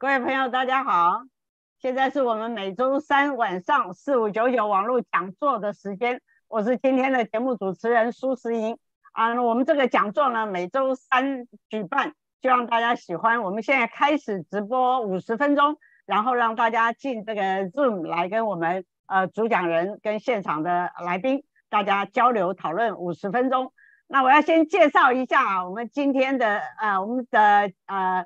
各位朋友，大家好！现在是我们每周三晚上四五九九网络讲座的时间，我是今天的节目主持人苏时英。啊，我们这个讲座呢每周三举办，希望大家喜欢。我们现在开始直播五十分钟，然后让大家进这个 Zoom 来跟我们呃主讲人跟现场的来宾大家交流讨论五十分钟。那我要先介绍一下我们今天的呃我们的呃。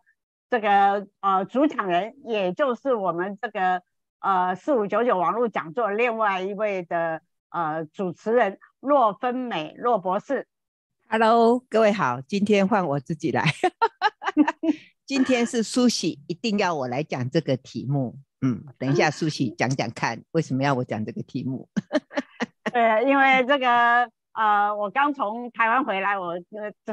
这个呃，主讲人也就是我们这个呃“四五九九”网络讲座另外一位的呃主持人洛芬美洛博士。Hello，各位好，今天换我自己来。今天是苏喜，一定要我来讲这个题目。嗯，等一下苏喜讲讲看，为什么要我讲这个题目？对，因为这个呃，我刚从台湾回来，我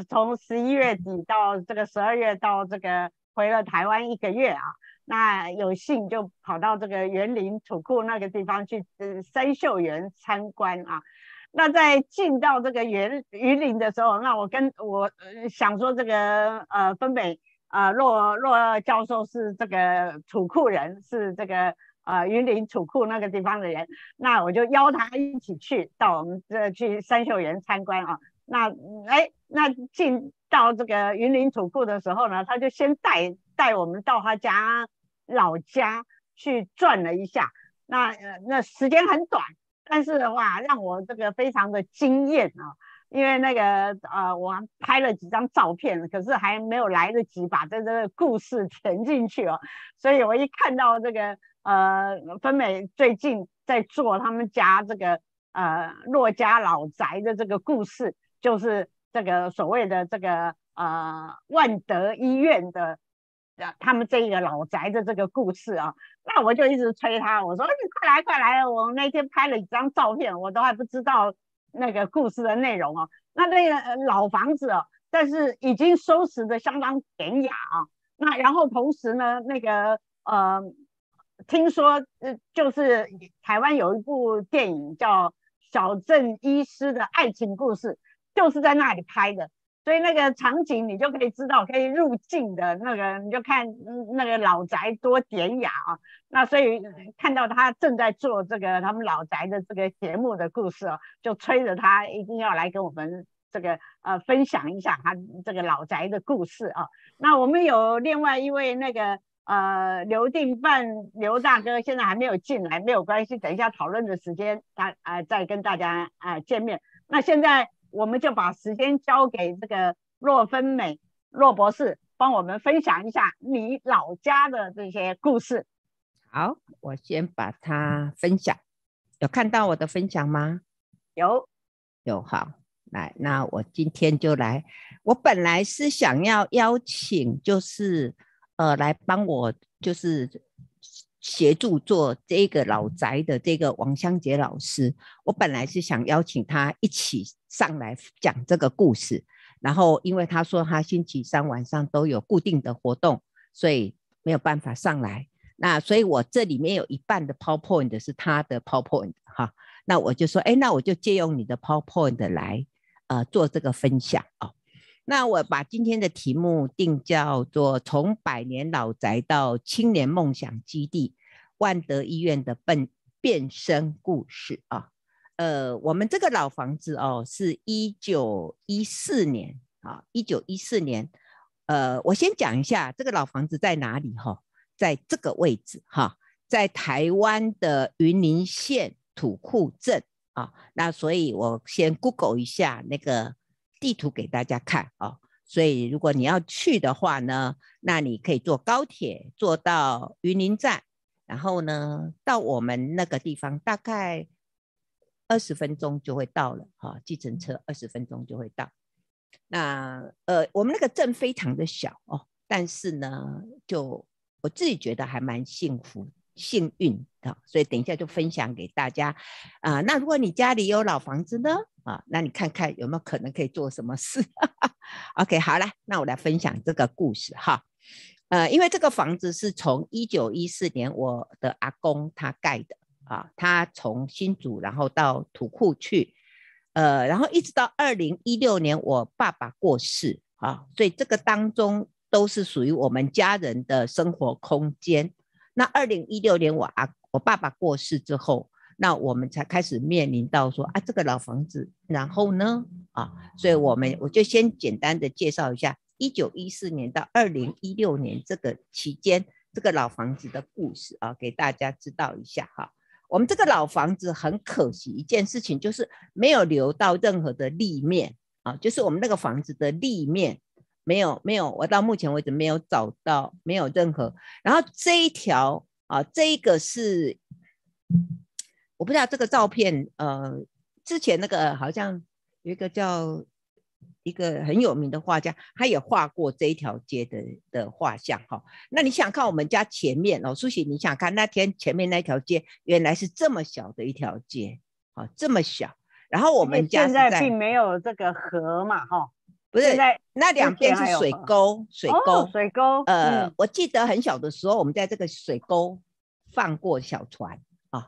从十一月底到这个十二月到这个。回了台湾一个月啊，那有幸就跑到这个云林储库那个地方去，呃，三秀园参观啊。那在进到这个园云林的时候，那我跟我想说这个呃，分北呃洛洛教授是这个储库人，是这个呃，云林储库那个地方的人，那我就邀他一起去到我们这去三秀园参观啊。那哎。那进到这个云林土库的时候呢，他就先带带我们到他家老家去转了一下。那呃，那时间很短，但是的话让我这个非常的惊艳啊！因为那个呃，我拍了几张照片，可是还没有来得及把这个故事 填进去哦。所以我一看到这个呃，芬美最近在做他们家这个呃骆家老宅的这个故事，就是。这个所谓的这个呃万德医院的，啊，他们这个老宅的这个故事啊，那我就一直催他，我说你快来快来！我那天拍了一张照片，我都还不知道那个故事的内容哦。那那个老房子哦，但是已经收拾的相当典雅啊。那然后同时呢，那个呃，听说呃，就是台湾有一部电影叫《小镇医师的爱情故事》。就是在那里拍的，所以那个场景你就可以知道，可以入境的那个，你就看那个老宅多典雅啊。那所以看到他正在做这个他们老宅的这个节目的故事哦，就催着他一定要来跟我们这个呃分享一下他这个老宅的故事啊。那我们有另外一位那个呃刘定范刘大哥现在还没有进来，没有关系，等一下讨论的时间他啊再跟大家啊见面。那现在。我们就把时间交给这个洛芬美洛博士，帮我们分享一下你老家的这些故事。好，我先把它分享。有看到我的分享吗？有，有好来，那我今天就来。我本来是想要邀请，就是呃，来帮我，就是。协助做这个老宅的这个王香杰老师，我本来是想邀请他一起上来讲这个故事，然后因为他说他星期三晚上都有固定的活动，所以没有办法上来。那所以我这里面有一半的 PowerPoint 是他的 PowerPoint 哈，那我就说，哎，那我就借用你的 PowerPoint 来呃做这个分享哦。那我把今天的题目定叫做“从百年老宅到青年梦想基地——万德医院的变变身故事”啊。呃，我们这个老房子哦，是一九一四年啊，一九一四年。呃，我先讲一下这个老房子在哪里哈，在这个位置哈，在台湾的云林县土库镇啊。那所以，我先 Google 一下那个。地图给大家看啊，所以如果你要去的话呢，那你可以坐高铁坐到云林站，然后呢到我们那个地方大概二十分钟就会到了哈，计程车二十分钟就会到。那呃，我们那个镇非常的小哦，但是呢，就我自己觉得还蛮幸福幸运的，所以等一下就分享给大家啊。那如果你家里有老房子呢？啊，那你看看有没有可能可以做什么事？OK，好了，那我来分享这个故事哈。呃，因为这个房子是从一九一四年我的阿公他盖的啊，他从新竹然后到土库去，呃，然后一直到二零一六年我爸爸过世啊，所以这个当中都是属于我们家人的生活空间。那二零一六年我阿我爸爸过世之后。那我们才开始面临到说啊，这个老房子，然后呢，啊，所以，我们我就先简单的介绍一下一九一四年到二零一六年这个期间这个老房子的故事啊，给大家知道一下哈。我们这个老房子很可惜一件事情就是没有留到任何的立面啊，就是我们那个房子的立面没有没有，我到目前为止没有找到没有任何。然后这一条啊，这一个是。我不知道这个照片，呃，之前那个好像有一个叫一个很有名的画家，他也画过这一条街的的画像哈。那你想看我们家前面哦，苏醒，你想看那天前面那条街原来是这么小的一条街啊，这么小。然后我们家现在并没有这个河嘛，哈，不是在那两边是水沟，水沟，水沟。呃，我记得很小的时候，我们在这个水沟放过小船啊。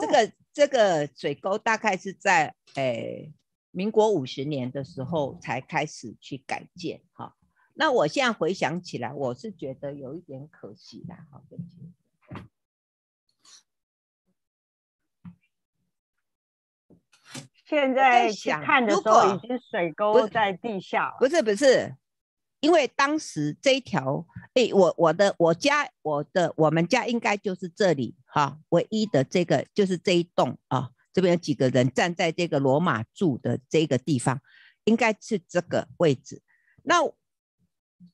这个这个水沟大概是在诶民国五十年的时候才开始去改建哈。那我现在回想起来，我是觉得有一点可惜的哈。谢谢。现在看的时候，已经水沟在地下，不是不是。因为当时这一条，哎，我我的我家我的我们家应该就是这里哈，唯一的这个就是这一栋啊，这边有几个人站在这个罗马柱的这个地方，应该是这个位置。那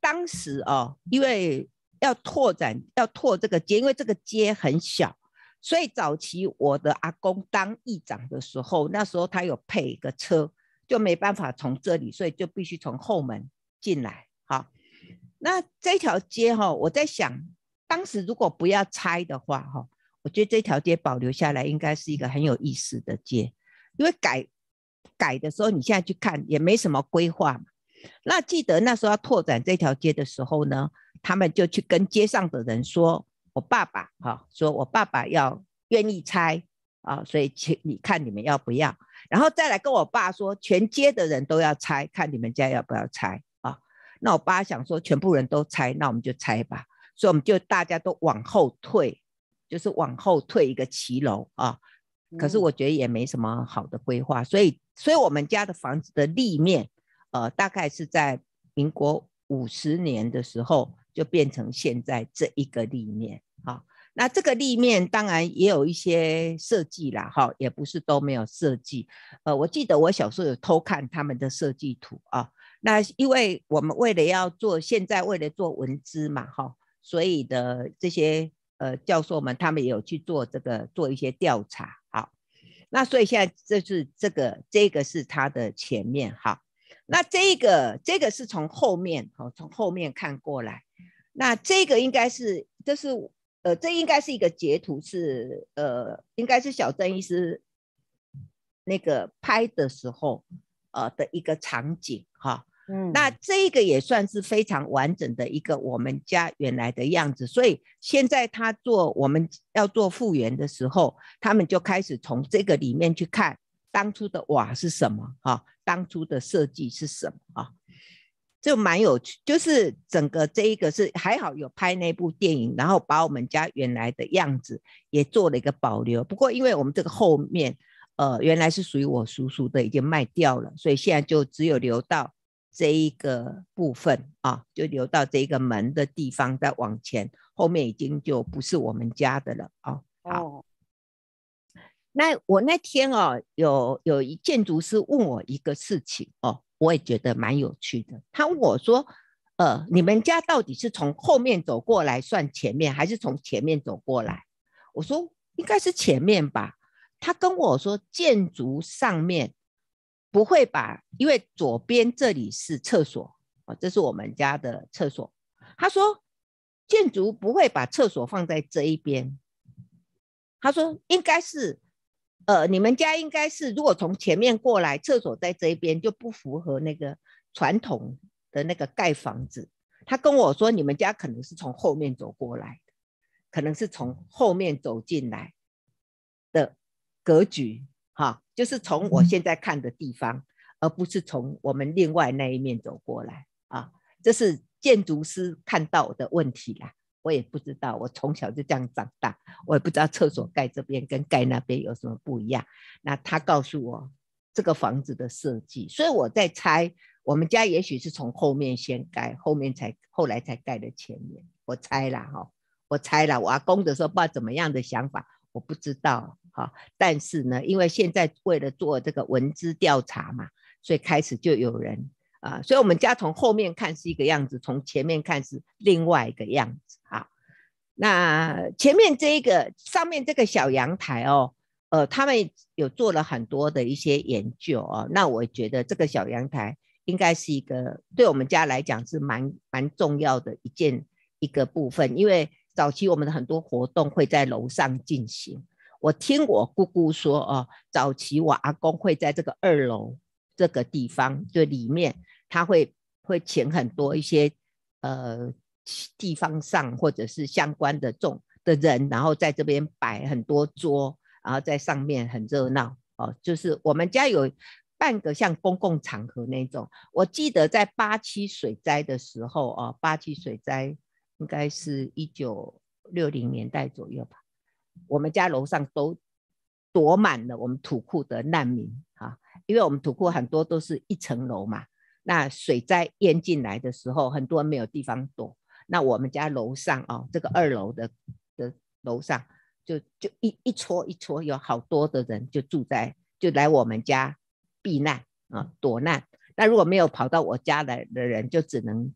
当时哦，因为要拓展要拓这个街，因为这个街很小，所以早期我的阿公当议长的时候，那时候他有配一个车，就没办法从这里，所以就必须从后门进来。那这条街哈，我在想，当时如果不要拆的话哈，我觉得这条街保留下来应该是一个很有意思的街，因为改改的时候，你现在去看也没什么规划。那记得那时候要拓展这条街的时候呢，他们就去跟街上的人说：“我爸爸哈，说我爸爸要愿意拆啊，所以请你看你们要不要。”然后再来跟我爸说，全街的人都要拆，看你们家要不要拆。那我爸想说全部人都拆，那我们就拆吧，所以我们就大家都往后退，就是往后退一个骑楼啊。可是我觉得也没什么好的规划，所以，所以我们家的房子的立面，呃，大概是在民国五十年的时候就变成现在这一个立面啊。那这个立面当然也有一些设计啦，哈，也不是都没有设计。呃，我记得我小时候有偷看他们的设计图啊。那因为我们为了要做现在为了做文字嘛，哈，所以的这些呃教授们他们有去做这个做一些调查，好，那所以现在这是这个这个是它的前面，好，那这个这个是从后面哦，从后面看过来，那这个应该是这是呃这应该是一个截图是呃应该是小郑医师那个拍的时候呃的一个场景哈。嗯，那这个也算是非常完整的一个我们家原来的样子，所以现在他做我们要做复原的时候，他们就开始从这个里面去看当初的瓦是什么啊，当初的设计是什么啊，就蛮有趣，就是整个这一个是还好有拍那部电影，然后把我们家原来的样子也做了一个保留。不过因为我们这个后面呃原来是属于我叔叔的，已经卖掉了，所以现在就只有留到。这一个部分啊，就留到这一个门的地方，再往前，后面已经就不是我们家的了啊。好，那我那天哦，有有一建筑师问我一个事情哦，我也觉得蛮有趣的。他问我说：“呃，你们家到底是从后面走过来算前面，还是从前面走过来？”我说：“应该是前面吧。”他跟我说，建筑上面。不会把，因为左边这里是厕所啊，这是我们家的厕所。他说，建筑不会把厕所放在这一边。他说，应该是，呃，你们家应该是如果从前面过来，厕所在这一边就不符合那个传统的那个盖房子。他跟我说，你们家可能是从后面走过来的，可能是从后面走进来的格局。哈，就是从我现在看的地方，而不是从我们另外那一面走过来啊。这是建筑师看到的问题啦。我也不知道，我从小就这样长大，我也不知道厕所盖这边跟盖那边有什么不一样。那他告诉我这个房子的设计，所以我在猜，我们家也许是从后面先盖，后面才后来才盖的前面。我猜啦哈，我猜了。我阿公子候不知道怎么样的想法，我不知道。好，但是呢，因为现在为了做这个文字调查嘛，所以开始就有人啊，所以我们家从后面看是一个样子，从前面看是另外一个样子啊。那前面这一个上面这个小阳台哦，呃，他们有做了很多的一些研究哦。那我觉得这个小阳台应该是一个对我们家来讲是蛮蛮重要的一件一个部分，因为早期我们的很多活动会在楼上进行。我听我姑姑说，哦，早期我阿公会在这个二楼这个地方，就里面他会会请很多一些呃地方上或者是相关的种的人，然后在这边摆很多桌，然后在上面很热闹哦。就是我们家有半个像公共场合那种。我记得在八七水灾的时候，哦，八七水灾应该是一九六零年代左右吧。我们家楼上都躲满了我们土库的难民啊，因为我们土库很多都是一层楼嘛，那水灾淹进来的时候，很多人没有地方躲。那我们家楼上啊，这个二楼的的楼上，就就一一撮一撮，有好多的人就住在就来我们家避难啊躲难。那如果没有跑到我家来的人，就只能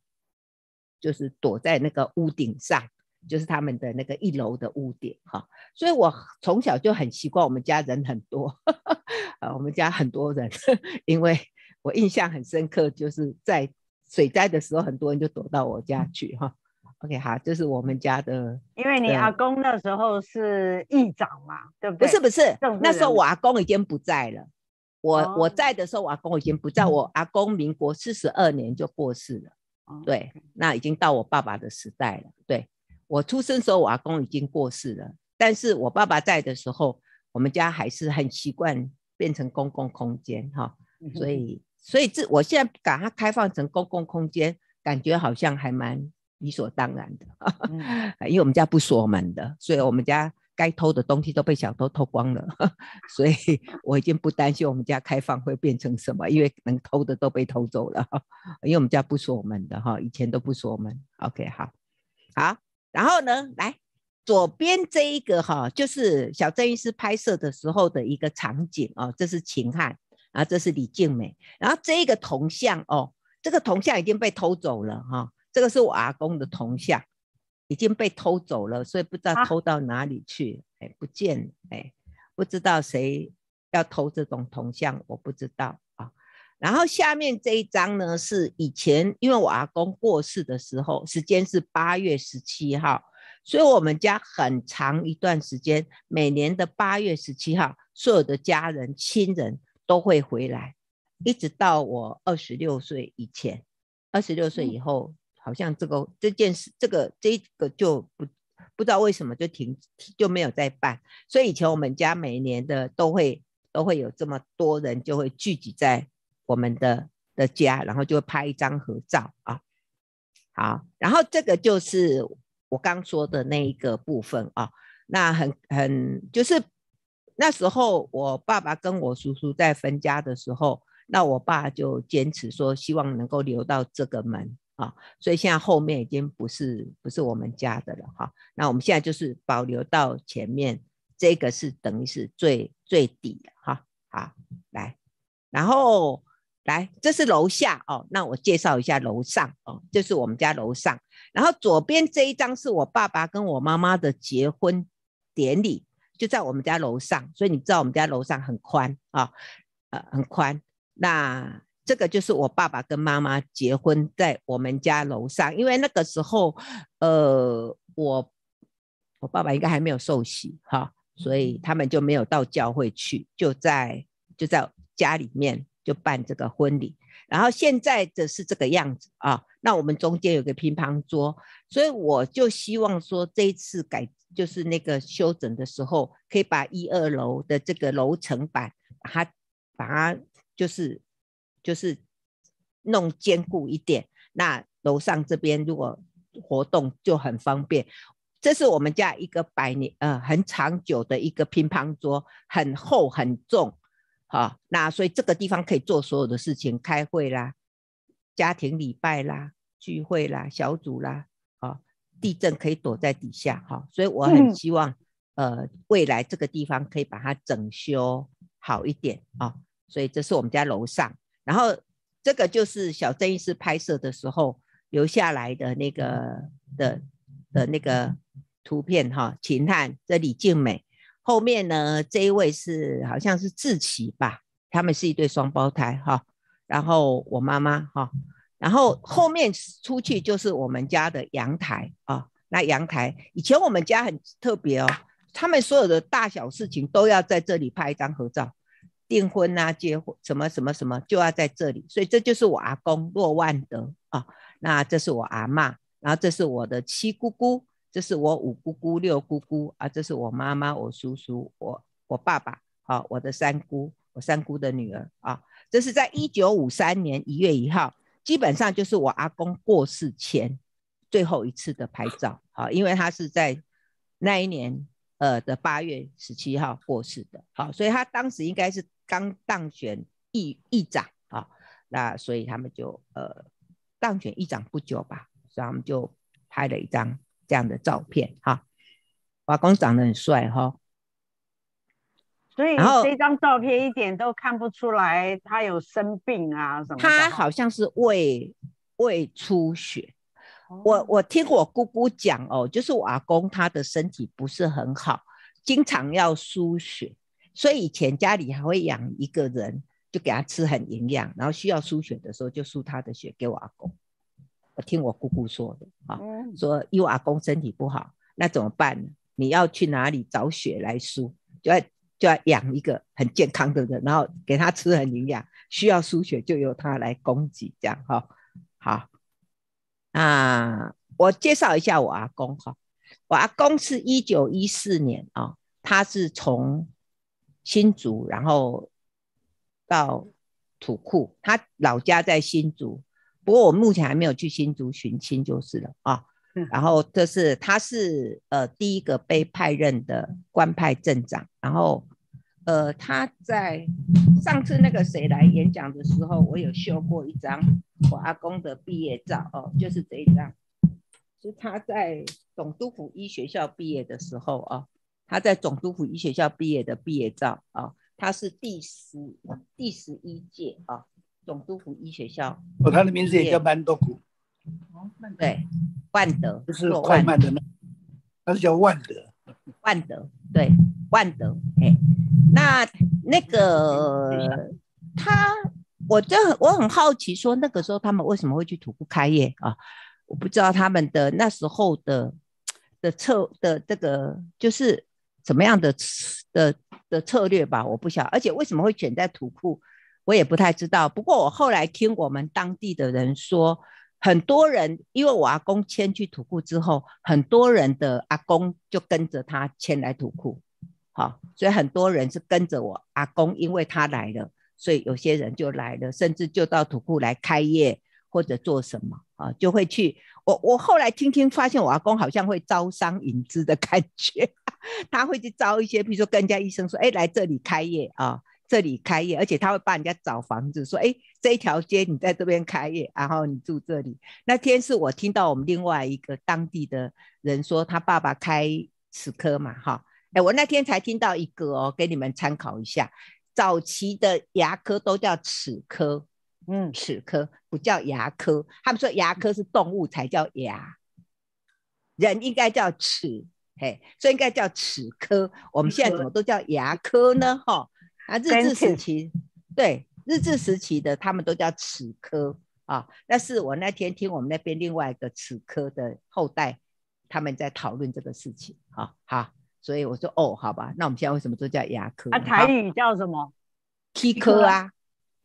就是躲在那个屋顶上。就是他们的那个一楼的屋顶哈，所以我从小就很习惯我们家人很多啊，我们家很多人，因为我印象很深刻，就是在水灾的时候，很多人就躲到我家去哈。OK，好，这是我们家的。因为你阿公那时候是议长嘛，对不对？不是不是，那时候我阿公已经不在了。我我在的时候，我阿公已经不在我阿公，民国四十二年就过世了。对，那已经到我爸爸的时代了。对。我出生时候，我阿公已经过世了。但是我爸爸在的时候，我们家还是很习惯变成公共空间哈。所以，所以这我现在把它开放成公共空间，感觉好像还蛮理所当然的。因为我们家不锁门的，所以我们家该偷的东西都被小偷偷光了。所以我已经不担心我们家开放会变成什么，因为能偷的都被偷走了。因为我们家不锁门的哈，以前都不锁门。OK，好，好。然后呢，来左边这一个哈，就是小郑医师拍摄的时候的一个场景哦，这是秦汉啊，这是李静美。然后这个铜像哦，这个铜像已经被偷走了哈，这个是我阿公的铜像，已经被偷走了，所以不知道偷到哪里去，哎，不见哎，不知道谁要偷这种铜像，我不知道。然后下面这一张呢，是以前因为我阿公过世的时候，时间是八月十七号，所以我们家很长一段时间，每年的八月十七号，所有的家人亲人都会回来，一直到我二十六岁以前，二十六岁以后，好像这个这件事，这个这个就不不知道为什么就停，就没有再办。所以以前我们家每年的都会都会有这么多人就会聚集在。我们的的家，然后就拍一张合照啊。好，然后这个就是我刚说的那一个部分啊。那很很就是那时候我爸爸跟我叔叔在分家的时候，那我爸就坚持说希望能够留到这个门啊。所以现在后面已经不是不是我们家的了哈。那我们现在就是保留到前面，这个是等于是最最底的哈。好，来，然后。来，这是楼下哦，那我介绍一下楼上哦，这是我们家楼上。然后左边这一张是我爸爸跟我妈妈的结婚典礼，就在我们家楼上，所以你知道我们家楼上很宽啊，呃，很宽。那这个就是我爸爸跟妈妈结婚在我们家楼上，因为那个时候，呃，我我爸爸应该还没有受洗哈，所以他们就没有到教会去，就在就在家里面。就办这个婚礼，然后现在的是这个样子啊。那我们中间有个乒乓桌，所以我就希望说，这一次改就是那个修整的时候，可以把一二楼的这个楼层板，它把它就是就是弄坚固一点。那楼上这边如果活动就很方便。这是我们家一个百年呃很长久的一个乒乓桌，很厚很重。好，那所以这个地方可以做所有的事情，开会啦、家庭礼拜啦、聚会啦、小组啦。好，地震可以躲在底下。好，所以我很希望，呃，未来这个地方可以把它整修好一点啊。所以这是我们家楼上，然后这个就是小郑医师拍摄的时候留下来的那个的的那个图片哈，请看这里静美。后面呢，这一位是好像是志奇吧，他们是一对双胞胎哈。然后我妈妈哈，然后后面出去就是我们家的阳台啊。那阳台以前我们家很特别哦，他们所有的大小事情都要在这里拍一张合照，订婚啊、结婚什么什么什么就要在这里。所以这就是我阿公骆万德啊，那这是我阿妈，然后这是我的七姑姑。这是我五姑姑、六姑姑啊，这是我妈妈、我叔叔、我我爸爸啊，我的三姑、我三姑的女儿啊。这是在一九五三年一月一号，基本上就是我阿公过世前最后一次的拍照啊，因为他是在那一年呃的八月十七号过世的，好，所以他当时应该是刚当选议议长啊，那所以他们就呃当选议长不久吧，所以他们就拍了一张。这样的照片哈，阿公长得很帅哈，所以这张照片一点都看不出来他有生病啊什么的。他好像是胃胃出血，我我听我姑姑讲哦，就是阿公他的身体不是很好，经常要输血，所以以前家里还会养一个人，就给他吃很营养，然后需要输血的时候就输他的血给我阿公。我听我姑姑说的，啊，说因为阿公身体不好，那怎么办呢？你要去哪里找血来输？就要就要养一个很健康的人，然后给他吃很营养，需要输血就由他来供给，这样哈。好，啊，我介绍一下我阿公，哈，我阿公是1914年啊，他是从新竹，然后到土库，他老家在新竹。不过我目前还没有去新竹寻亲就是了啊，然后这是他是呃第一个被派任的官派镇长，然后呃他在上次那个谁来演讲的时候，我有秀过一张我阿公的毕业照哦，就是这一张，是他在总督府医学校毕业的时候啊，他在总督府医学校毕业的毕业照啊，他是第十第十一届啊。总督府医学校哦，他的名字也叫曼多古哦，对，万德，就是快慢的那，他是叫万德，万德对，万德哎，那那个他，我就我很好奇，说那个时候他们为什么会去土库开业啊？我不知道他们的那时候的的策的这个就是怎么样的的的策略吧，我不晓，而且为什么会选在土库？我也不太知道，不过我后来听我们当地的人说，很多人因为我阿公迁去土库之后，很多人的阿公就跟着他迁来土库，好，所以很多人是跟着我阿公，因为他来了，所以有些人就来了，甚至就到土库来开业或者做什么啊，就会去。我我后来听听发现，我阿公好像会招商引资的感觉，他会去招一些，比如说跟人家医生说，哎，来这里开业啊。这里开业，而且他会帮人家找房子，说：“哎，这一条街你在这边开业，然后你住这里。”那天是我听到我们另外一个当地的人说，他爸爸开齿科嘛，哈。哎，我那天才听到一个哦，给你们参考一下，早期的牙科都叫齿科，嗯，齿科不叫牙科，他们说牙科是动物才叫牙，人应该叫齿，嘿，所以应该叫齿科。我们现在怎么都叫牙科呢？哈。啊，日治时期对日治时期的他们都叫齿科啊，那是我那天听我们那边另外一个齿科的后代，他们在讨论这个事情，好好，所以我说哦，好吧，那我们现在为什么都叫牙科？啊，台语叫什么？基科啊，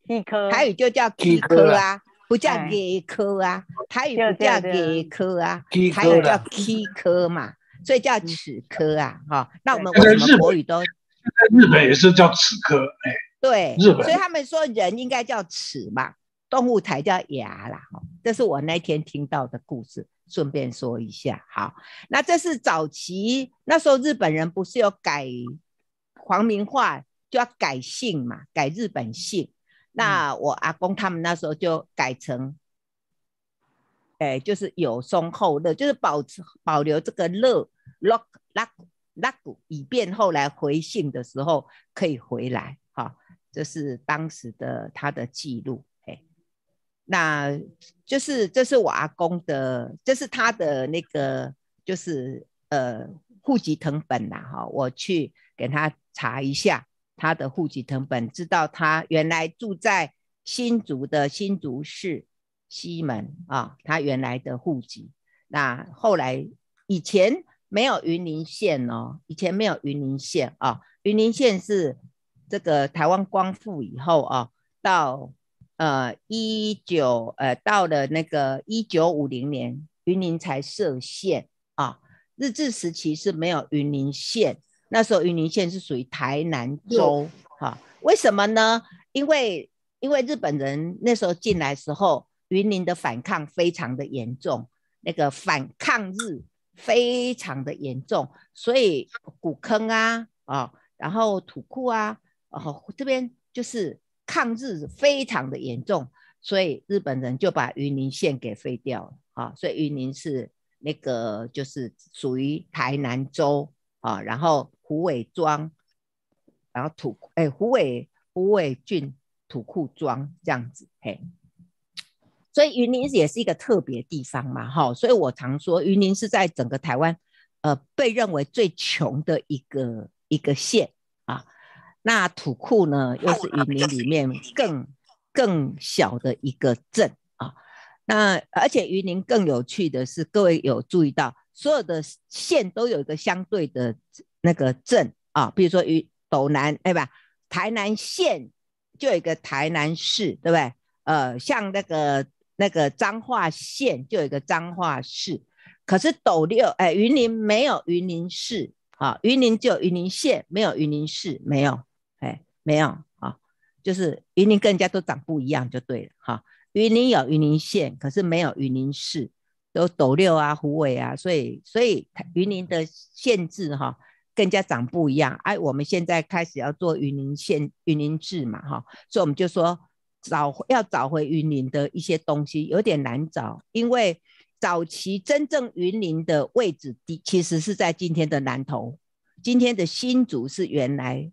基科，台语就叫基科啊，不叫牙科啊，台语不叫牙科啊，还有叫基科嘛，所以叫齿科啊，哈，那我们为什么国语都？在日本也是叫齿科，哎，对，日本，所以他们说人应该叫齿嘛，动物才叫牙啦。这是我那天听到的故事，顺便说一下，好，那这是早期那时候日本人不是要改皇名化，就要改姓嘛，改日本姓。那我阿公他们那时候就改成，哎，就是有松厚乐，就是保持保留这个乐，lock l c k 拉古，以便后来回信的时候可以回来，哈，这是当时的他的记录，哎，那就是这是我阿公的，这是他的那个，就是呃户籍成本啦，哈，我去给他查一下他的户籍成本，知道他原来住在新竹的新竹市西门啊，他原来的户籍，那后来以前。没有云林县哦，以前没有云林县啊。云林县是这个台湾光复以后啊，到呃一九呃到了那个一九五零年，云林才设县啊。日治时期是没有云林县，那时候云林县是属于台南州哈。为什么呢？因为因为日本人那时候进来时候，云林的反抗非常的严重，那个反抗日。非常的严重，所以古坑啊，啊，然后土库啊，然后这边就是抗日非常的严重，所以日本人就把云林县给废掉了啊，所以云林是那个就是属于台南州啊，然后虎尾庄，然后土哎虎尾虎尾郡土库庄这样子，嘿。所以云林也是一个特别地方嘛，哈，所以我常说云林是在整个台湾呃被认为最穷的一个一个县啊。那土库呢，又是云林里面更更小的一个镇啊。那而且云林更有趣的是，各位有注意到所有的县都有一个相对的那个镇啊，比如说云斗南对吧？台南县就有一个台南市，对不对？呃，像那个。那个彰化县就有一个彰化市，可是斗六哎，云林没有云林市啊，云林只有云林县，没有云林市，没有，哎，没有啊，就是云林跟人家都长不一样就对了哈，云林有云林县，可是没有云林市，有斗六啊、虎尾啊，所以所以云林的县治哈更加长不一样，哎，我们现在开始要做云林县、云林治嘛哈，所以我们就说。找要找回云林的一些东西有点难找，因为早期真正云林的位置地其实是在今天的南投，今天的新竹是原来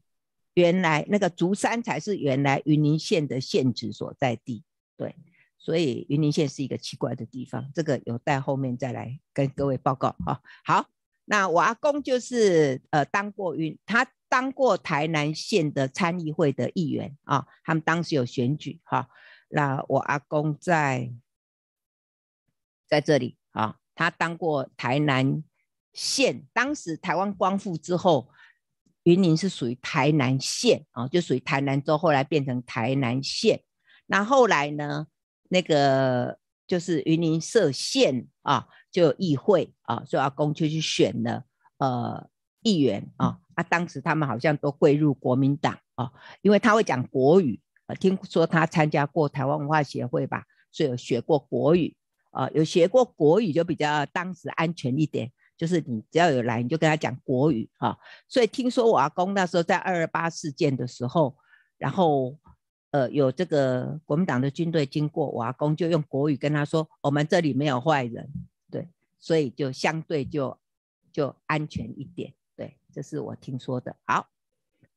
原来那个竹山才是原来云林县的县址所在地。对，所以云林县是一个奇怪的地方，这个有待后面再来跟各位报告哈。好，那瓦工就是呃当过云，他。当过台南县的参议会的议员啊，他们当时有选举哈。那我阿公在在这里啊，他当过台南县。当时台湾光复之后，云林是属于台南县啊，就属于台南州，后来变成台南县。那后来呢，那个就是云林设县啊，就有议会啊，所以阿公就去选了呃。议员啊，啊，当时他们好像都归入国民党啊，因为他会讲国语啊，听说他参加过台湾文化协会吧，所以有学过国语啊，有学过国语就比较当时安全一点，就是你只要有来，你就跟他讲国语啊，所以听说我阿公那时候在二二八事件的时候，然后呃有这个国民党的军队经过，我阿公就用国语跟他说，我们这里没有坏人，对，所以就相对就就安全一点。这是我听说的，好，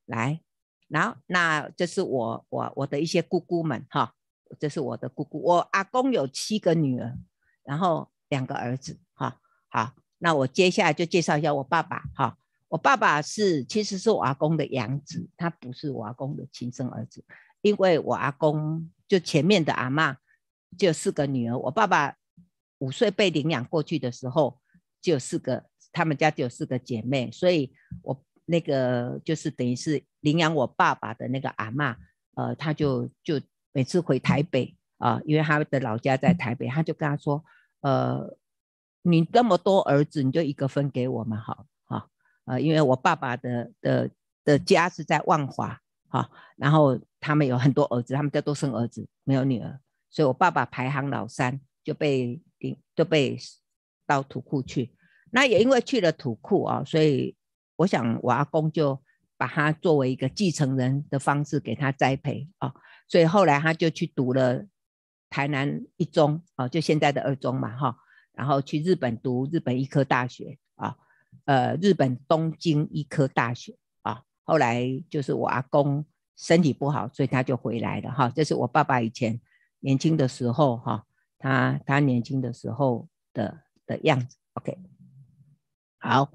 来，然后那这是我我我的一些姑姑们哈，这是我的姑姑，我阿公有七个女儿，然后两个儿子哈，好，那我接下来就介绍一下我爸爸哈，我爸爸是其实是我阿公的养子，他不是我阿公的亲生儿子，因为我阿公就前面的阿妈就四个女儿，我爸爸五岁被领养过去的时候就四个。他们家就有四个姐妹，所以我那个就是等于是领养我爸爸的那个阿妈，呃，他就就每次回台北啊，因为他的老家在台北，他就跟他说，呃，你那么多儿子，你就一个分给我们，好好，呃，因为我爸爸的的的家是在万华，好，然后他们有很多儿子，他们家都生儿子，没有女儿，所以我爸爸排行老三，就被领就被到土库去。那也因为去了土库啊，所以我想我阿公就把他作为一个继承人的方式给他栽培啊，所以后来他就去读了台南一中啊，就现在的二中嘛哈，然后去日本读日本医科大学啊，呃，日本东京医科大学啊，后来就是我阿公身体不好，所以他就回来了哈，这是我爸爸以前年轻的时候哈，他他年轻的时候的的样子，OK。好，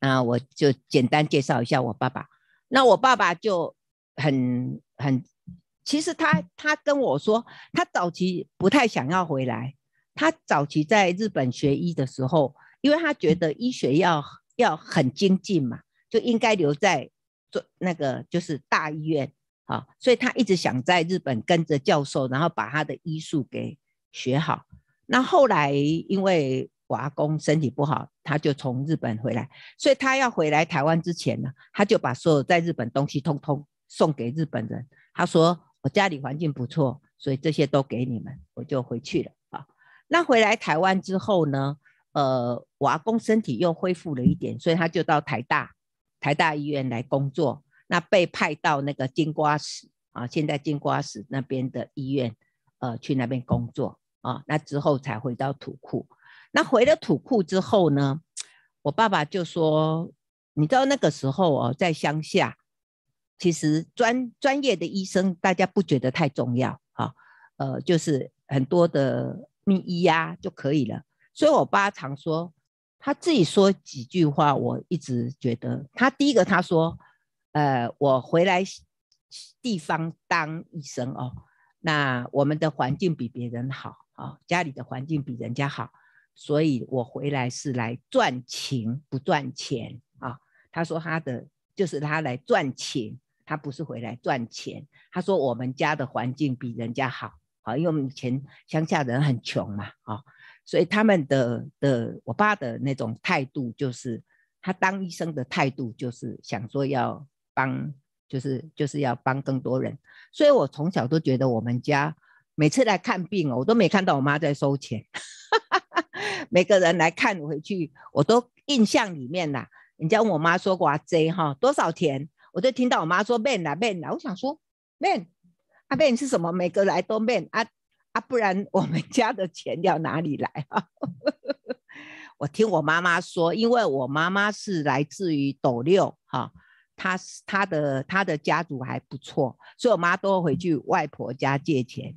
那我就简单介绍一下我爸爸。那我爸爸就很很，其实他他跟我说，他早期不太想要回来。他早期在日本学医的时候，因为他觉得医学要要很精进嘛，就应该留在做那个就是大医院啊，所以他一直想在日本跟着教授，然后把他的医术给学好。那后来因为我阿公身体不好，他就从日本回来，所以他要回来台湾之前呢，他就把所有在日本东西通通送给日本人。他说：“我家里环境不错，所以这些都给你们，我就回去了啊。”那回来台湾之后呢，呃，我阿公身体又恢复了一点，所以他就到台大台大医院来工作。那被派到那个金瓜石啊，现在金瓜石那边的医院，呃，去那边工作啊。那之后才回到土库。那回了土库之后呢，我爸爸就说：“你知道那个时候哦，在乡下，其实专专业的医生大家不觉得太重要啊，呃，就是很多的秘医呀就可以了。”所以，我爸常说他自己说几句话，我一直觉得他第一个他说：“呃，我回来地方当医生哦，那我们的环境比别人好啊，家里的环境比人家好。”所以我回来是来赚钱，不赚钱啊？他说他的就是他来赚钱，他不是回来赚钱。他说我们家的环境比人家好，啊，因为我们以前乡下人很穷嘛，啊，所以他们的的我爸的那种态度就是，他当医生的态度就是想说要帮，就是就是要帮更多人。所以我从小都觉得我们家每次来看病哦，我都没看到我妈在收钱。每个人来看回去，我都印象里面了。人家我妈说哇，这哈多少钱？我就听到我妈说 man 啊 man 啊。我想说 man，阿 man 是什么？每个来都 man 啊啊，不然我们家的钱要哪里来啊？我听我妈妈说，因为我妈妈是来自于斗六哈，她她的她的家族还不错，所以我妈都回去外婆家借钱。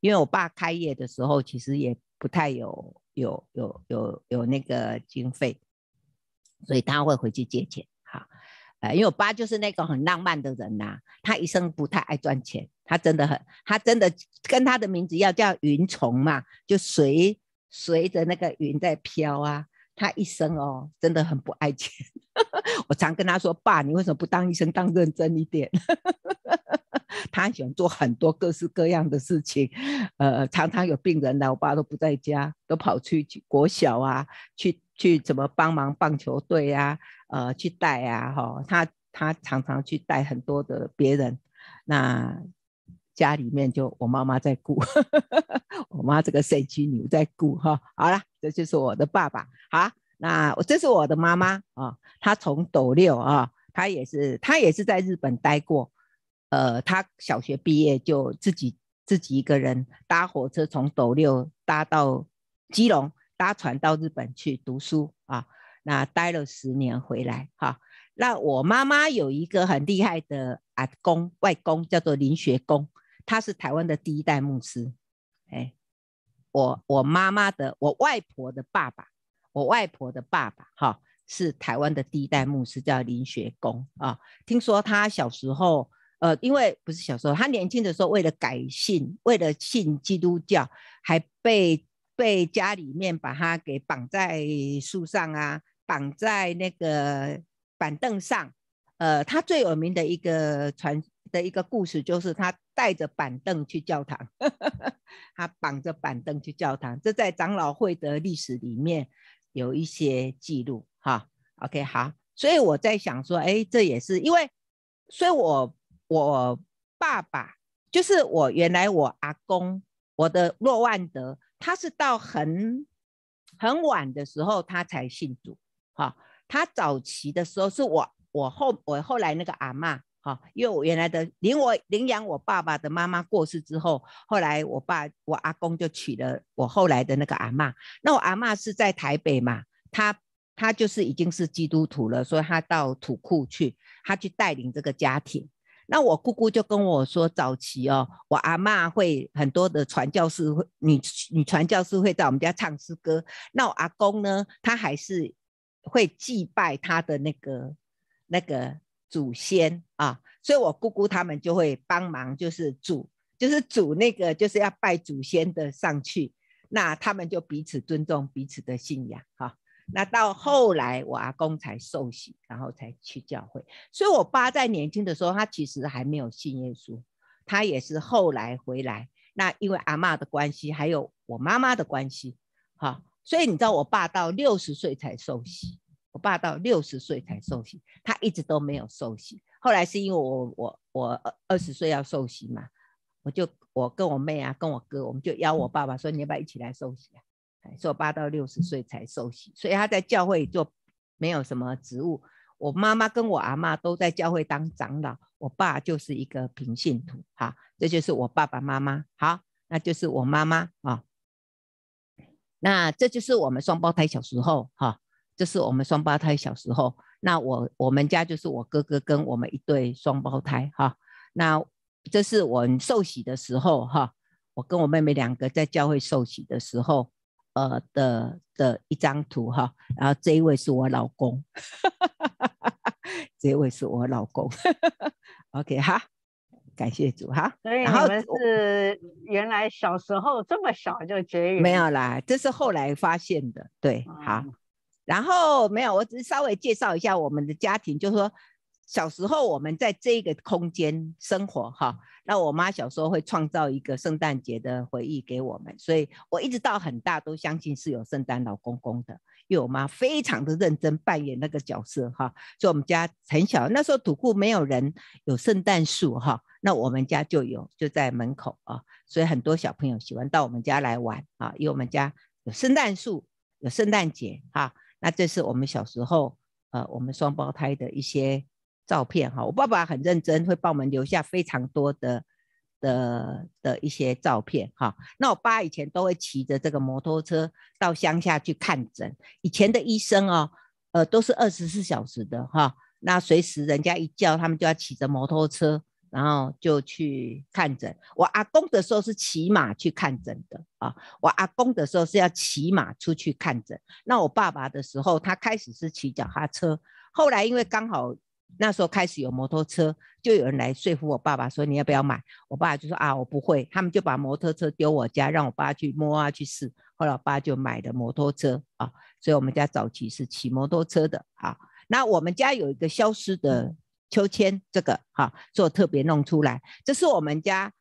因为我爸开业的时候其实也不太有。有有有有那个经费，所以他会回去借钱哈。呃，因为我爸就是那个很浪漫的人呐，他一生不太爱赚钱，他真的很，他真的跟他的名字要叫云虫嘛，就随随着那个云在飘啊。他一生哦，真的很不爱钱。我常跟他说，爸，你为什么不当医生当认真一点？他喜欢做很多各式各样的事情，呃，常常有病人来，我爸都不在家，都跑去国小啊，去去怎么帮忙棒球队啊，呃，去带啊，哈，他他常常去带很多的别人，那家里面就我妈妈在顾，我妈这个社区牛在顾哈，好了，这就是我的爸爸，好，那我这是我的妈妈啊，她从斗六啊，她也是她也是在日本待过。呃，他小学毕业就自己自己一个人搭火车从斗六搭到基隆，搭船到日本去读书啊。那待了十年回来，哈。那我妈妈有一个很厉害的阿公外公，叫做林学公，他是台湾的第一代牧师。哎，我我妈妈的我外婆的爸爸，我外婆的爸爸，哈，是台湾的第一代牧师，叫林学公啊。听说他小时候。呃，因为不是小时候，他年轻的时候为了改信，为了信基督教，还被被家里面把他给绑在树上啊，绑在那个板凳上。呃，他最有名的一个传的一个故事，就是他带着板凳去教堂，他绑着板凳去教堂，这在长老会的历史里面有一些记录哈。OK，好，所以我在想说，哎，这也是因为，所以我。我爸爸就是我原来我阿公，我的诺万德，他是到很很晚的时候他才信主，哈，他早期的时候是我我后我后来那个阿妈，哈，因为我原来的领我领养我爸爸的妈妈过世之后，后来我爸我阿公就娶了我后来的那个阿妈，那我阿妈是在台北嘛，他他就是已经是基督徒了，所以他到土库去，他去带领这个家庭。那我姑姑就跟我说，早期哦，我阿妈会很多的传教士会女女传教士会在我们家唱诗歌。那我阿公呢，他还是会祭拜他的那个那个祖先啊。所以，我姑姑他们就会帮忙，就是主就是主那个就是要拜祖先的上去。那他们就彼此尊重彼此的信仰哈。那到后来，我阿公才受洗，然后才去教会。所以，我爸在年轻的时候，他其实还没有信耶稣，他也是后来回来。那因为阿妈的关系，还有我妈妈的关系，哈，所以你知道，我爸到六十岁才受洗。我爸到六十岁才受洗，他一直都没有受洗。后来是因为我，我，我二二十岁要受洗嘛，我就我跟我妹啊，跟我哥，我们就邀我爸爸说，你要不要一起来受洗？以八到六十岁才受洗，所以他在教会就没有什么职务。我妈妈跟我阿妈都在教会当长老，我爸就是一个平信徒。哈，这就是我爸爸妈妈。好，那就是我妈妈啊。那这就是我们双胞胎小时候哈，这是我们双胞胎小时候。那我我们家就是我哥哥跟我们一对双胞胎哈。那这是我受洗的时候哈，我跟我妹妹两个在教会受洗的时候。呃的的一张图哈，然后这一位是我老公，这一位是我老公，OK 哈，感谢主哈。所以你们是原来小时候这么小就结缘？没有啦，这是后来发现的。对，好，然后没有，我只是稍微介绍一下我们的家庭，就说。小时候我们在这个空间生活哈，那我妈小时候会创造一个圣诞节的回忆给我们，所以我一直到很大都相信是有圣诞老公公的，因为我妈非常的认真扮演那个角色哈，所以我们家很小那时候土库没有人有圣诞树哈，那我们家就有就在门口啊，所以很多小朋友喜欢到我们家来玩啊，因为我们家有圣诞树有圣诞节哈，那这是我们小时候呃我们双胞胎的一些。照片哈，我爸爸很认真，会帮我们留下非常多的的的一些照片哈。那我爸以前都会骑着这个摩托车到乡下去看诊。以前的医生哦，呃，都是二十四小时的哈。那随时人家一叫，他们就要骑着摩托车，然后就去看诊。我阿公的时候是骑马去看诊的啊。我阿公的时候是要骑马出去看诊。那我爸爸的时候，他开始是骑脚踏车，后来因为刚好。那时候开始有摩托车，就有人来说服我爸爸说你要不要买？我爸就说啊我不会，他们就把摩托车丢我家，让我爸去摸啊去试。后来我爸就买的摩托车啊，所以我们家早期是骑摩托车的啊。那我们家有一个消失的秋千，这个哈做特别弄出来，这是我们家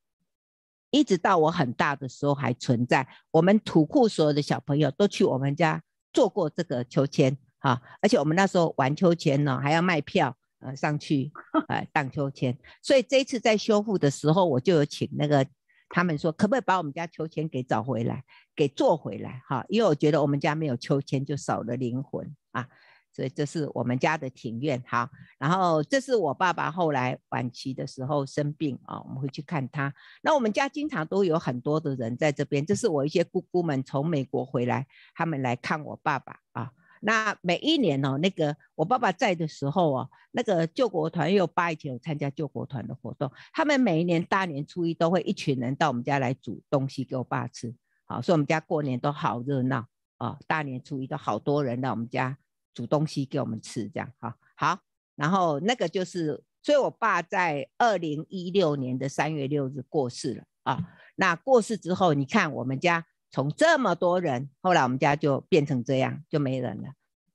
一直到我很大的时候还存在。我们土库所有的小朋友都去我们家坐过这个秋千啊，而且我们那时候玩秋千呢还要卖票。呃，上去，呃荡秋千，所以这一次在修复的时候，我就有请那个，他们说可不可以把我们家秋千给找回来，给做回来哈，因为我觉得我们家没有秋千就少了灵魂啊，所以这是我们家的庭院，好，然后这是我爸爸后来晚期的时候生病啊，我们会去看他，那我们家经常都有很多的人在这边，这是我一些姑姑们从美国回来，他们来看我爸爸啊。那每一年哦，那个我爸爸在的时候啊，那个救国团，因为爸以前有参加救国团的活动，他们每一年大年初一都会一群人到我们家来煮东西给我爸吃，好，所以我们家过年都好热闹啊，大年初一都好多人到我们家煮东西给我们吃，这样哈好。然后那个就是，所以我爸在二零一六年的三月六日过世了啊，那过世之后，你看我们家。从这么多人，后来我们家就变成这样，就没人了，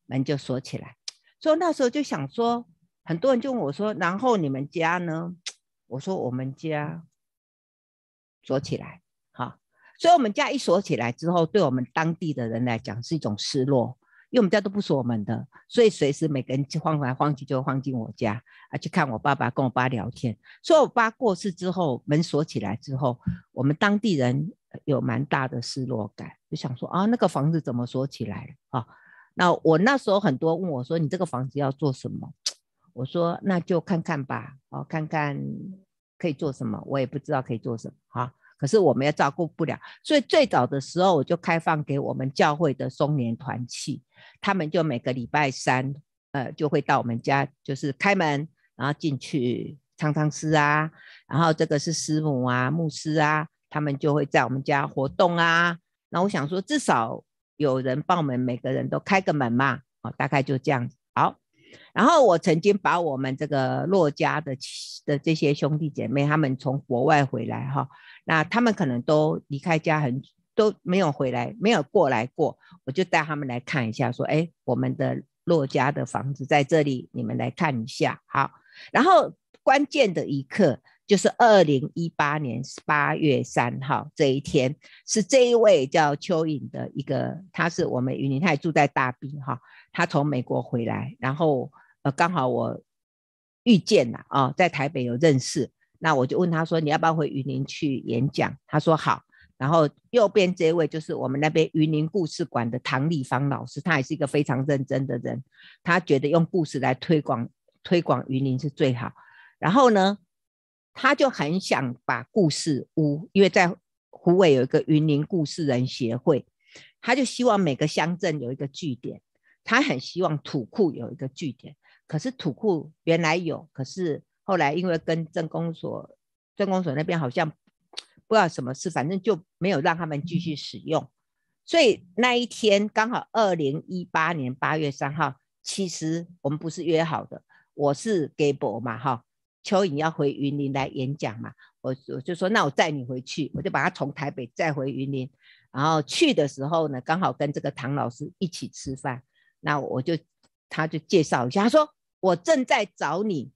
门就锁起来。所以那时候就想说，很多人就问我说：“然后你们家呢？”我说：“我们家锁起来。”哈，所以我们家一锁起来之后，对我们当地的人来讲是一种失落，因为我们家都不锁门的，所以随时每个人就晃来晃去就晃进我家啊，去看我爸爸跟我爸聊天。所以我爸过世之后，门锁起来之后，我们当地人。有蛮大的失落感，就想说啊，那个房子怎么说起来啊？那我那时候很多问我说，你这个房子要做什么？我说那就看看吧，哦，看看可以做什么，我也不知道可以做什么哈。可是我们也照顾不了，所以最早的时候我就开放给我们教会的中年团契，他们就每个礼拜三，呃，就会到我们家，就是开门，然后进去唱唱诗啊，然后这个是师母啊，牧师啊。他们就会在我们家活动啊，那我想说，至少有人我们每个人都开个门嘛，啊，大概就这样子。好，然后我曾经把我们这个骆家的的这些兄弟姐妹，他们从国外回来哈，那他们可能都离开家很，都没有回来，没有过来过，我就带他们来看一下，说，哎，我们的骆家的房子在这里，你们来看一下，好。然后关键的一刻。就是二零一八年八月三号这一天，是这一位叫邱颖的一个，他是我们云林，他也住在大兵，哈，他从美国回来，然后呃，刚好我遇见了啊，在台北有认识，那我就问他说，你要不要回云林去演讲？他说好。然后右边这位就是我们那边云林故事馆的唐立芳老师，他也是一个非常认真的人，他觉得用故事来推广推广云林是最好。然后呢？他就很想把故事屋，因为在湖尾有一个云林故事人协会，他就希望每个乡镇有一个据点，他很希望土库有一个据点。可是土库原来有，可是后来因为跟政工所、政工所那边好像不知道什么事，反正就没有让他们继续使用。所以那一天刚好二零一八年八月三号，其实我们不是约好的，我是给 e 嘛，哈。蚯蚓要回云林来演讲嘛？我我就说，那我载你回去，我就把他从台北载回云林。然后去的时候呢，刚好跟这个唐老师一起吃饭。那我就，他就介绍一下，他说我正在找你。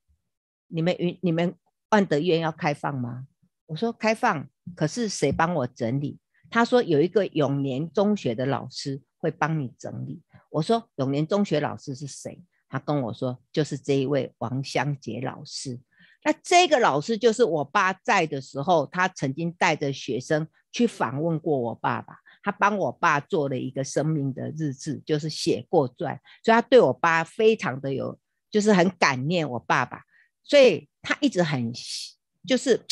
你们云你们万德医院要开放吗？我说开放，可是谁帮我整理？他说有一个永年中学的老师会帮你整理。我说永年中学老师是谁？他跟我说就是这一位王香杰老师。那这个老师就是我爸在的时候，他曾经带着学生去访问过我爸爸，他帮我爸做了一个生命的日志，就是写过传，所以他对我爸非常的有，就是很感念我爸爸，所以他一直很就是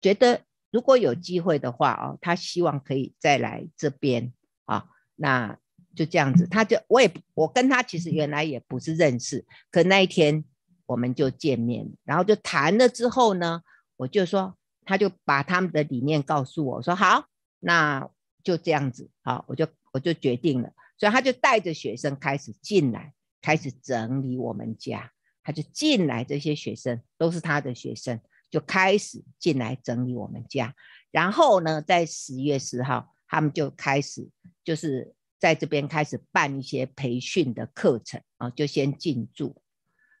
觉得如果有机会的话哦，他希望可以再来这边啊，那就这样子，他就我也我跟他其实原来也不是认识，可那一天。我们就见面，然后就谈了之后呢，我就说，他就把他们的理念告诉我说，好，那就这样子，好，我就我就决定了。所以他就带着学生开始进来，开始整理我们家。他就进来，这些学生都是他的学生，就开始进来整理我们家。然后呢，在十月十号，他们就开始就是在这边开始办一些培训的课程啊，就先进住。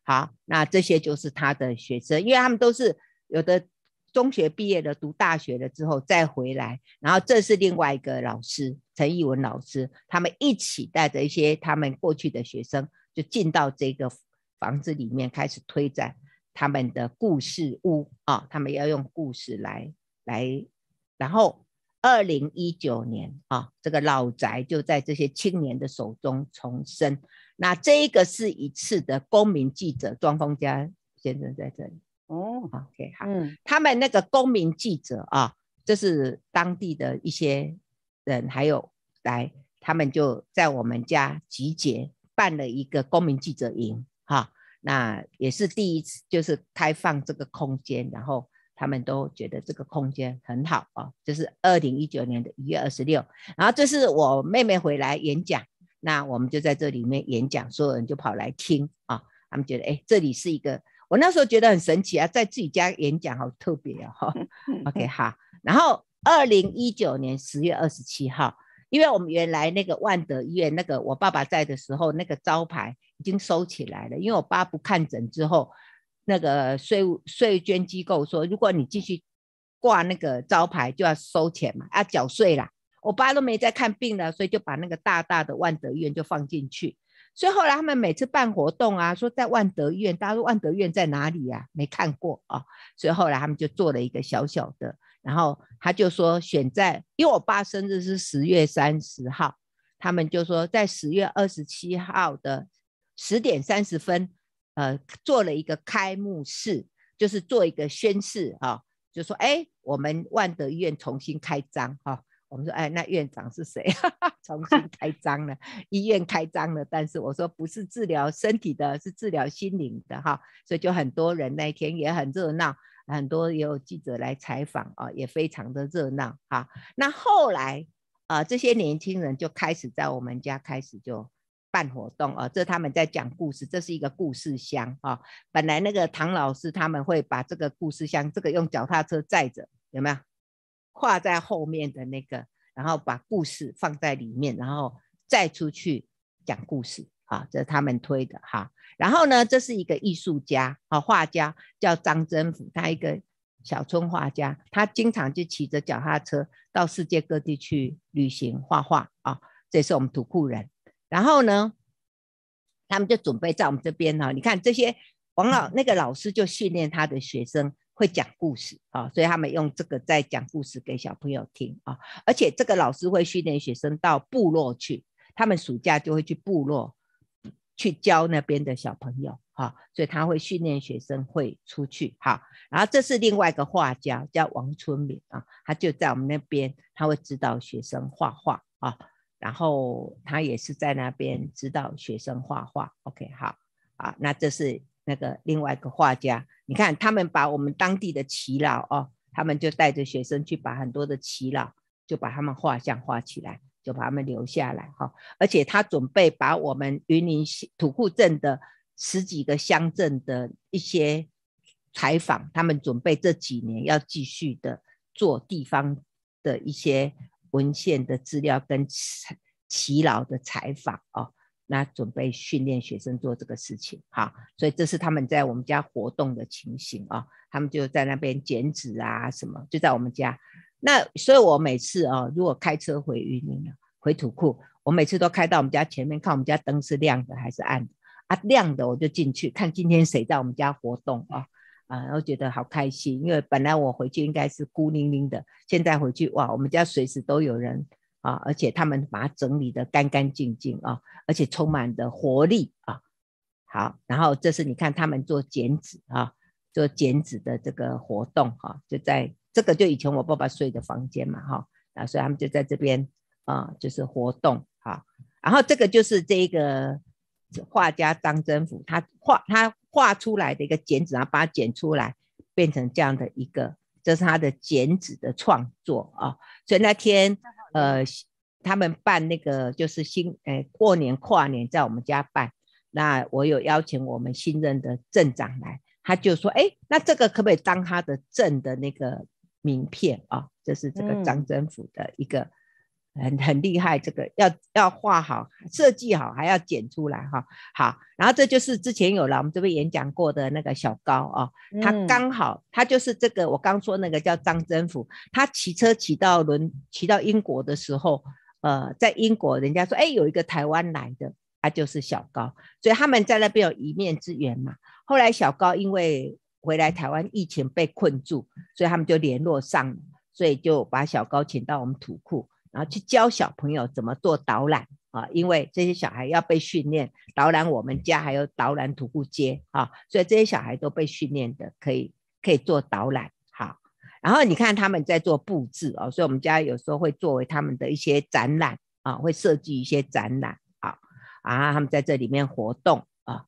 好，那这些就是他的学生，因为他们都是有的中学毕业了，读大学了之后再回来。然后这是另外一个老师，陈义文老师，他们一起带着一些他们过去的学生，就进到这个房子里面，开始推展他们的故事屋啊。他们要用故事来来。然后二零一九年啊，这个老宅就在这些青年的手中重生。那这一个是一次的公民记者庄丰佳先生在这里哦，o k 好，嗯，他们那个公民记者啊，这是当地的一些人还有来，他们就在我们家集结办了一个公民记者营哈，那也是第一次就是开放这个空间，然后他们都觉得这个空间很好啊，就是二零一九年的一月二十六，然后这是我妹妹回来演讲。那我们就在这里面演讲，所有人就跑来听啊！他们觉得，哎，这里是一个我那时候觉得很神奇啊，在自己家演讲好特别哦。OK 哈，然后二零一九年十月二十七号，因为我们原来那个万德医院那个我爸爸在的时候那个招牌已经收起来了，因为我爸不看诊之后，那个税务税捐机构说，如果你继续挂那个招牌就要收钱嘛，要缴税啦。我爸都没在看病了，所以就把那个大大的万德医院就放进去。所以后来他们每次办活动啊，说在万德医院，大家说万德医院在哪里呀？没看过啊。所以后来他们就做了一个小小的，然后他就说选在，因为我爸生日是十月三十号，他们就说在十月二十七号的十点三十分，呃，做了一个开幕式，就是做一个宣誓啊，就说哎，我们万德医院重新开张啊。我们说，哎，那院长是谁？重新 开张了，医院开张了。但是我说，不是治疗身体的，是治疗心灵的，哈。所以就很多人那天也很热闹，很多也有记者来采访啊，也非常的热闹，哈。那后来啊，这些年轻人就开始在我们家开始就办活动啊，这他们在讲故事，这是一个故事箱，啊。本来那个唐老师他们会把这个故事箱，这个用脚踏车载着，有没有？画在后面的那个，然后把故事放在里面，然后再出去讲故事啊，这是他们推的哈。然后呢，这是一个艺术家啊，画家叫张真甫，他一个小村画家，他经常就骑着脚踏车到世界各地去旅行画画啊。这是我们土库人。然后呢，他们就准备在我们这边哈，你看这些王老那个老师就训练他的学生。会讲故事啊，所以他们用这个在讲故事给小朋友听啊。而且这个老师会训练学生到部落去，他们暑假就会去部落去教那边的小朋友哈。所以他会训练学生会出去好。然后这是另外一个画家叫王春敏啊，他就在我们那边，他会指导学生画画啊。然后他也是在那边指导学生画画。OK 好啊，那这是。那个另外一个画家，你看他们把我们当地的耆老哦，他们就带着学生去把很多的耆老，就把他们画像画起来，就把他们留下来哈。而且他准备把我们云林土库镇的十几个乡镇的一些采访，他们准备这几年要继续的做地方的一些文献的资料跟耆耆老的采访哦。那准备训练学生做这个事情，好，所以这是他们在我们家活动的情形啊，他们就在那边剪纸啊，什么就在我们家。那所以，我每次啊，如果开车回云林回土库，我每次都开到我们家前面，看我们家灯是亮的还是暗的啊，亮的我就进去看今天谁在我们家活动啊，啊，后觉得好开心，因为本来我回去应该是孤零零的，现在回去哇，我们家随时都有人。啊，而且他们把它整理的干干净净啊，而且充满的活力啊。好，然后这是你看他们做剪纸啊，做剪纸的这个活动哈，就在这个就以前我爸爸睡的房间嘛哈，啊，所以他们就在这边啊，就是活动哈。然后这个就是这个画家张真府他画他画出来的一个剪纸啊，把它剪出来变成这样的一个，这是他的剪纸的创作啊。所以那天。呃，他们办那个就是新，哎，过年跨年在我们家办，那我有邀请我们新任的镇长来，他就说，哎，那这个可不可以当他的镇的那个名片啊？这是这个张政府的一个。很很厉害，这个要要画好、设计好，还要剪出来哈。好，然后这就是之前有了我们这边演讲过的那个小高啊，他刚好他就是这个我刚说那个叫张真服，他骑车骑到伦骑到英国的时候，呃，在英国人家说哎有一个台湾来的，他就是小高，所以他们在那边有一面之缘嘛。后来小高因为回来台湾疫情被困住，所以他们就联络上了，所以就把小高请到我们土库。然后去教小朋友怎么做导览啊，因为这些小孩要被训练导览，我们家还有导览徒步街啊，所以这些小孩都被训练的可以可以做导览好，然后你看他们在做布置哦，所以我们家有时候会作为他们的一些展览啊，会设计一些展览啊啊，他们在这里面活动啊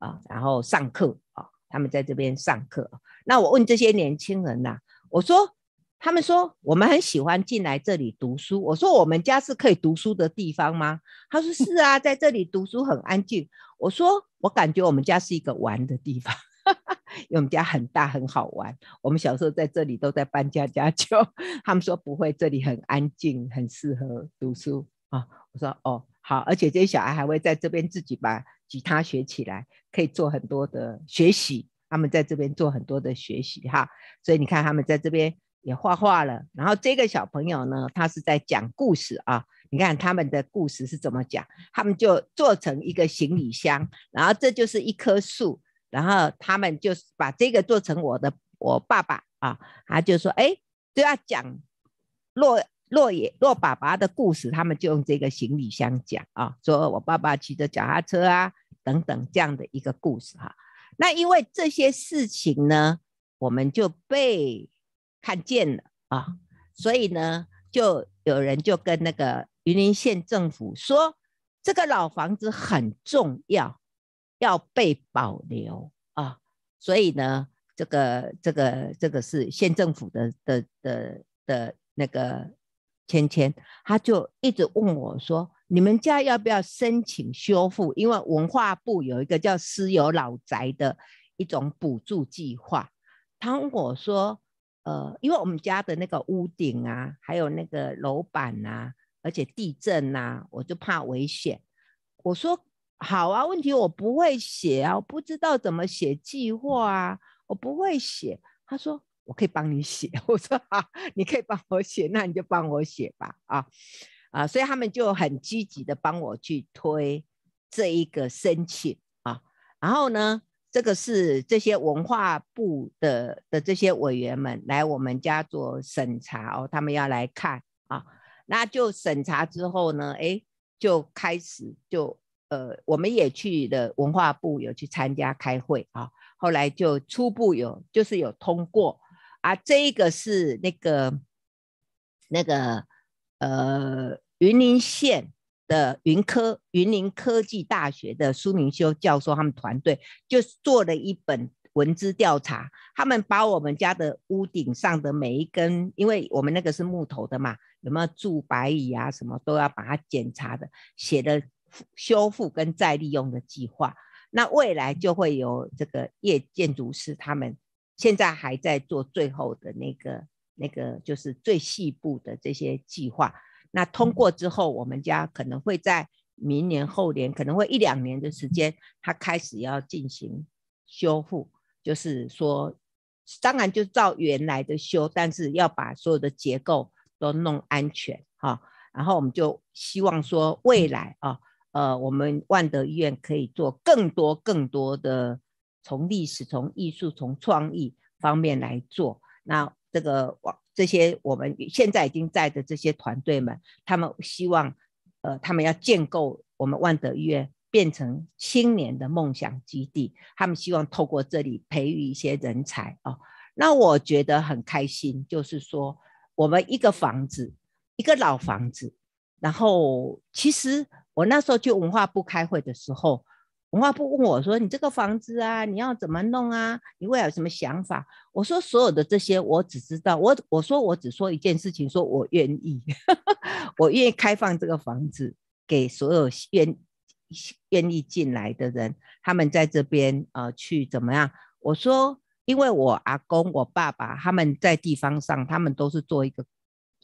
啊，然后上课啊，他们在这边上课。那我问这些年轻人呐，我说。他们说我们很喜欢进来这里读书。我说我们家是可以读书的地方吗？他说是啊，在这里读书很安静。我说我感觉我们家是一个玩的地方，因为我们家很大很好玩。我们小时候在这里都在搬家家。就他们说不会，这里很安静，很适合读书啊。我说哦好，而且这些小孩还会在这边自己把吉他学起来，可以做很多的学习。他们在这边做很多的学习哈，所以你看他们在这边。也画画了，然后这个小朋友呢，他是在讲故事啊。你看他们的故事是怎么讲？他们就做成一个行李箱，然后这就是一棵树，然后他们就是把这个做成我的我爸爸啊，他就说，哎，都要讲骆骆爷骆爸爸的故事，他们就用这个行李箱讲啊，说我爸爸骑着脚踏车啊等等这样的一个故事哈。那因为这些事情呢，我们就被。看见了啊，所以呢，就有人就跟那个云林县政府说，这个老房子很重要，要被保留啊。所以呢，这个这个这个是县政府的的的的那个签签，他就一直问我说，你们家要不要申请修复？因为文化部有一个叫私有老宅的一种补助计划，他问我说。呃，因为我们家的那个屋顶啊，还有那个楼板啊，而且地震啊，我就怕危险。我说好啊，问题我不会写啊，我不知道怎么写计划啊，我不会写。他说我可以帮你写。我说啊，你可以帮我写，那你就帮我写吧，啊啊，所以他们就很积极的帮我去推这一个申请啊，然后呢？这个是这些文化部的的这些委员们来我们家做审查哦，他们要来看啊，那就审查之后呢，哎，就开始就呃，我们也去了文化部有去参加开会啊，后来就初步有就是有通过啊，这一个是那个那个呃云林县。的云科云林科技大学的苏明修教授，他们团队就做了一本文字调查。他们把我们家的屋顶上的每一根，因为我们那个是木头的嘛，有没有蛀白蚁啊，什么都要把它检查的，写的修复跟再利用的计划。那未来就会有这个业建筑师，他们现在还在做最后的那个那个，就是最细部的这些计划。那通过之后，我们家可能会在明年后年，可能会一两年的时间，它开始要进行修复，就是说，当然就照原来的修，但是要把所有的结构都弄安全哈。然后我们就希望说，未来啊，呃，我们万德医院可以做更多更多的，从历史、从艺术、从创意方面来做。那这个往。这些我们现在已经在的这些团队们，他们希望，呃，他们要建构我们万德医院变成青年的梦想基地。他们希望透过这里培育一些人才啊，那我觉得很开心，就是说我们一个房子，一个老房子，然后其实我那时候去文化部开会的时候。文化部问我说：“你这个房子啊，你要怎么弄啊？你未来有什么想法？”我说：“所有的这些，我只知道，我我说我只说一件事情，说我愿意，我愿意开放这个房子给所有愿愿意进来的人，他们在这边呃去怎么样？”我说：“因为我阿公、我爸爸他们在地方上，他们都是做一个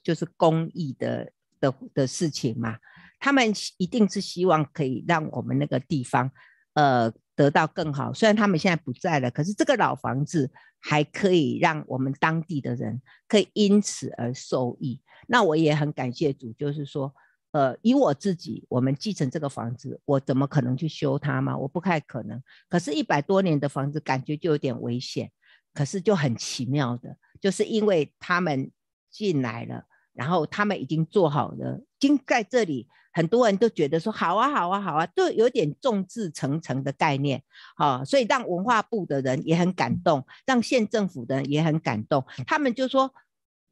就是公益的的的事情嘛，他们一定是希望可以让我们那个地方。”呃，得到更好。虽然他们现在不在了，可是这个老房子还可以让我们当地的人可以因此而受益。那我也很感谢主，就是说，呃，以我自己，我们继承这个房子，我怎么可能去修它吗？我不太可能。可是，一百多年的房子，感觉就有点危险。可是就很奇妙的，就是因为他们进来了。然后他们已经做好了，已经在这里，很多人都觉得说好啊，好啊，好啊，都有点众志成城的概念，好，所以让文化部的人也很感动，让县政府的人也很感动。他们就说，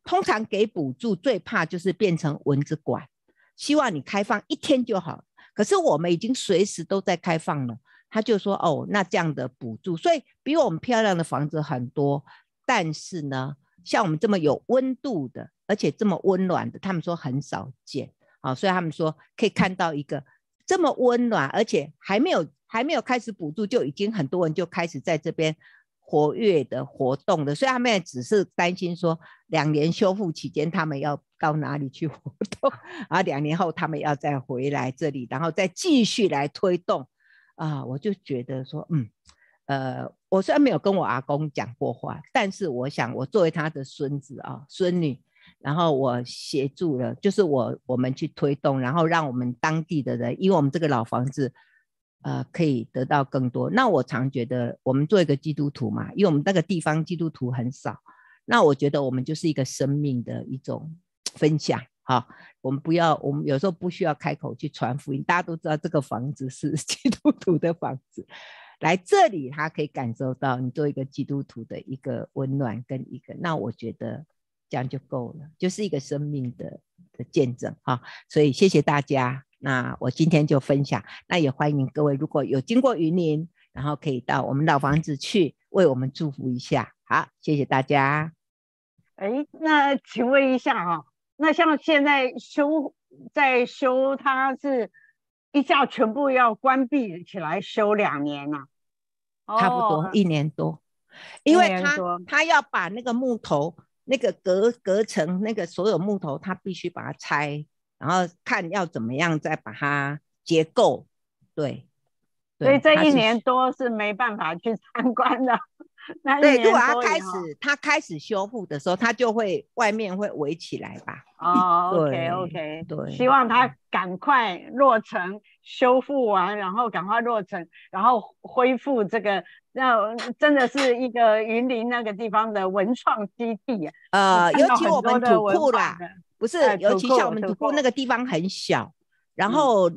通常给补助最怕就是变成蚊子馆，希望你开放一天就好。可是我们已经随时都在开放了，他就说哦，那这样的补助，所以比我们漂亮的房子很多，但是呢，像我们这么有温度的。而且这么温暖的，他们说很少见啊，所以他们说可以看到一个这么温暖，而且还没有还没有开始补助，就已经很多人就开始在这边活跃的活动的，所以他们只是担心说，两年修复期间他们要到哪里去活动啊？两年后他们要再回来这里，然后再继续来推动啊？我就觉得说，嗯，呃，我虽然没有跟我阿公讲过话，但是我想我作为他的孙子啊，孙女。然后我协助了，就是我我们去推动，然后让我们当地的人，因为我们这个老房子，呃，可以得到更多。那我常觉得，我们做一个基督徒嘛，因为我们那个地方基督徒很少，那我觉得我们就是一个生命的一种分享，哈。我们不要，我们有时候不需要开口去传福音，大家都知道这个房子是 基督徒的房子，来这里他可以感受到你做一个基督徒的一个温暖跟一个。那我觉得。这样就够了，就是一个生命的的见证啊！所以谢谢大家。那我今天就分享，那也欢迎各位如果有经过云林，然后可以到我们老房子去为我们祝福一下。好，谢谢大家。哎，那请问一下哈，那像现在修在修，它是一下全部要关闭起来修两年啊？差不多一年多，因为他他要把那个木头。那个隔隔层，那个所有木头，他必须把它拆，然后看要怎么样再把它结构。对，所以这一年多是没办法去参观的。对，如果他开始他开始修复的时候，他就会外面会围起来吧？哦，OK OK，对，希望他赶快落成修复完，然后赶快落成，然后恢复这个，那真的是一个云林那个地方的文创基地啊。呃，尤其我们土库啦，不是，尤其像我们土库那个地方很小，然后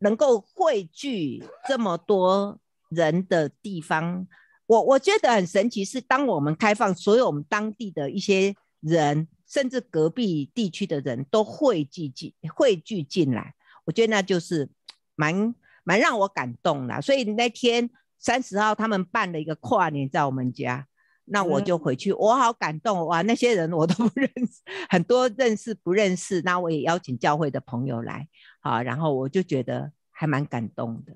能够汇聚这么多人的地方。我我觉得很神奇，是当我们开放所有我们当地的一些人，甚至隔壁地区的人都汇聚进汇聚进来，我觉得那就是蛮蛮让我感动啦。所以那天三十号他们办了一个跨年在我们家，那我就回去，我好感动哇！那些人我都不 认识，很多认识不认识，那我也邀请教会的朋友来，好，然后我就觉得还蛮感动的。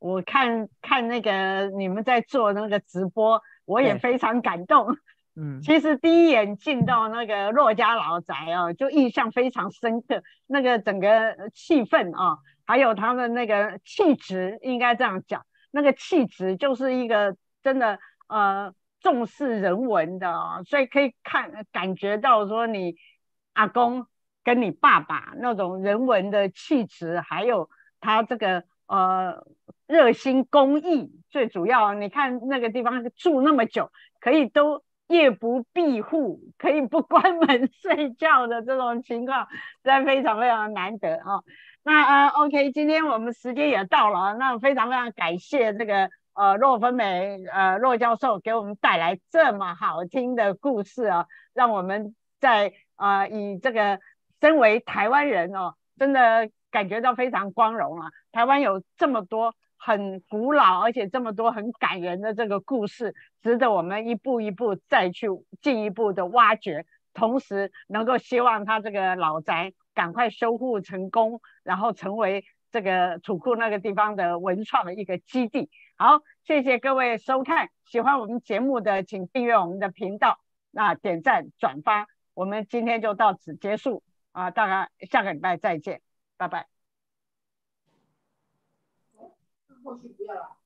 我看看那个你们在做那个直播，我也非常感动。嗯，其实第一眼进到那个骆家老宅啊，就印象非常深刻。那个整个气氛啊，还有他们那个气质，应该这样讲，那个气质就是一个真的呃重视人文的哦，所以可以看感觉到说你阿公跟你爸爸那种人文的气质，还有他这个呃。热心公益，最主要你看那个地方住那么久，可以都夜不闭户，可以不关门睡觉的这种情况，真的非常非常难得哦。那呃，OK，今天我们时间也到了，那非常非常感谢这个呃骆芬美呃骆教授给我们带来这么好听的故事哦，让我们在呃以这个身为台湾人哦，真的感觉到非常光荣啊。台湾有这么多。很古老，而且这么多很感人的这个故事，值得我们一步一步再去进一步的挖掘。同时，能够希望他这个老宅赶快修复成功，然后成为这个楚库那个地方的文创的一个基地。好，谢谢各位收看，喜欢我们节目的，请订阅我们的频道，那点赞转发，我们今天就到此结束啊，大家下个礼拜再见，拜拜。constituida